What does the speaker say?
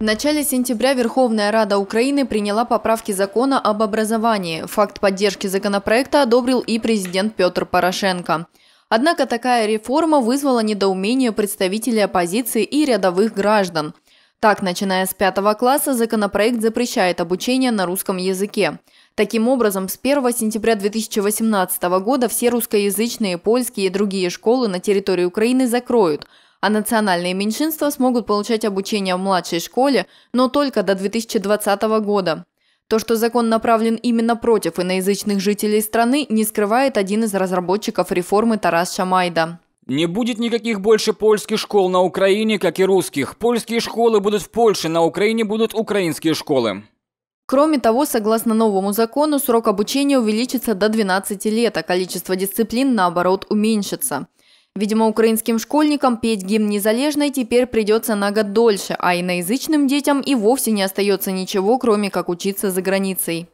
В начале сентября Верховная Рада Украины приняла поправки закона об образовании. Факт поддержки законопроекта одобрил и президент Петр Порошенко. Однако такая реформа вызвала недоумение представителей оппозиции и рядовых граждан. Так, начиная с пятого класса, законопроект запрещает обучение на русском языке. Таким образом, с 1 сентября 2018 года все русскоязычные, польские и другие школы на территории Украины закроют – а национальные меньшинства смогут получать обучение в младшей школе, но только до 2020 года. То, что закон направлен именно против иноязычных жителей страны, не скрывает один из разработчиков реформы Тарас Шамайда. Не будет никаких больше польских школ на Украине, как и русских. Польские школы будут в Польше, на Украине будут украинские школы. Кроме того, согласно новому закону, срок обучения увеличится до 12 лет, а количество дисциплин, наоборот, уменьшится. Видимо, украинским школьникам петь гимн Незалежной теперь придется на год дольше, а иноязычным детям и вовсе не остается ничего, кроме как учиться за границей.